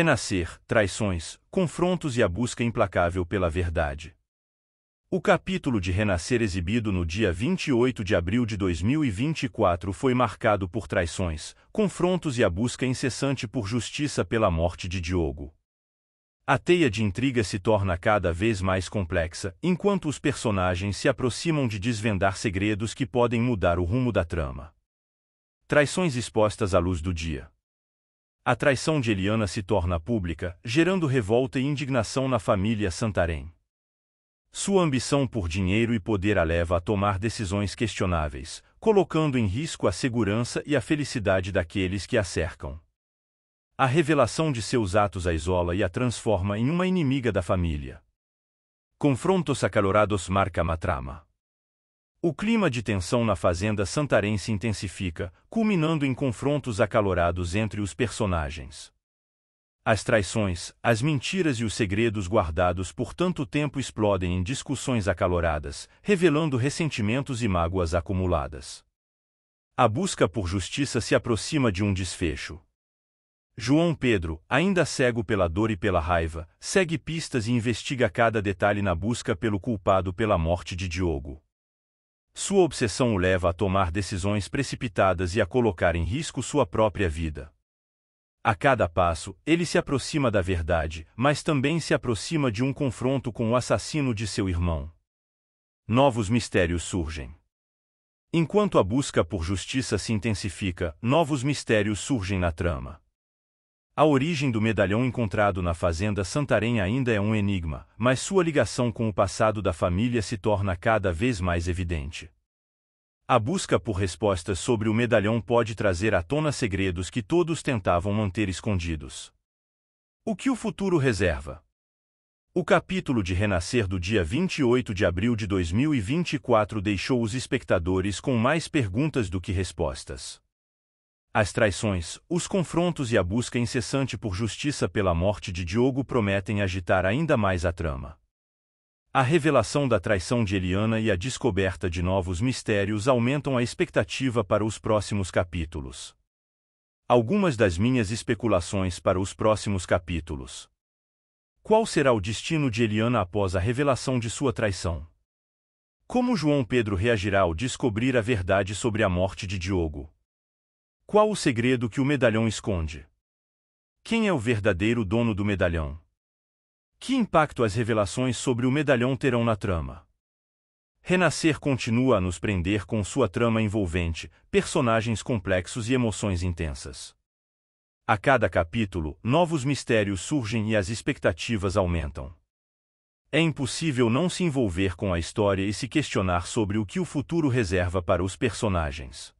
Renascer, traições, confrontos e a busca implacável pela verdade. O capítulo de Renascer exibido no dia 28 de abril de 2024 foi marcado por traições, confrontos e a busca incessante por justiça pela morte de Diogo. A teia de intriga se torna cada vez mais complexa, enquanto os personagens se aproximam de desvendar segredos que podem mudar o rumo da trama. Traições expostas à luz do dia. A traição de Eliana se torna pública, gerando revolta e indignação na família Santarém. Sua ambição por dinheiro e poder a leva a tomar decisões questionáveis, colocando em risco a segurança e a felicidade daqueles que a cercam. A revelação de seus atos a isola e a transforma em uma inimiga da família. Confrontos acalorados marcam a trama. O clima de tensão na fazenda Santarém se intensifica, culminando em confrontos acalorados entre os personagens. As traições, as mentiras e os segredos guardados por tanto tempo explodem em discussões acaloradas, revelando ressentimentos e mágoas acumuladas. A busca por justiça se aproxima de um desfecho. João Pedro, ainda cego pela dor e pela raiva, segue pistas e investiga cada detalhe na busca pelo culpado pela morte de Diogo. Sua obsessão o leva a tomar decisões precipitadas e a colocar em risco sua própria vida. A cada passo, ele se aproxima da verdade, mas também se aproxima de um confronto com o assassino de seu irmão. Novos mistérios surgem. Enquanto a busca por justiça se intensifica, novos mistérios surgem na trama. A origem do medalhão encontrado na fazenda Santarém ainda é um enigma, mas sua ligação com o passado da família se torna cada vez mais evidente. A busca por respostas sobre o medalhão pode trazer à tona segredos que todos tentavam manter escondidos. O que o futuro reserva? O capítulo de Renascer do dia 28 de abril de 2024 deixou os espectadores com mais perguntas do que respostas. As traições, os confrontos e a busca incessante por justiça pela morte de Diogo prometem agitar ainda mais a trama. A revelação da traição de Eliana e a descoberta de novos mistérios aumentam a expectativa para os próximos capítulos. Algumas das minhas especulações para os próximos capítulos. Qual será o destino de Eliana após a revelação de sua traição? Como João Pedro reagirá ao descobrir a verdade sobre a morte de Diogo? Qual o segredo que o medalhão esconde? Quem é o verdadeiro dono do medalhão? Que impacto as revelações sobre o medalhão terão na trama? Renascer continua a nos prender com sua trama envolvente, personagens complexos e emoções intensas. A cada capítulo, novos mistérios surgem e as expectativas aumentam. É impossível não se envolver com a história e se questionar sobre o que o futuro reserva para os personagens.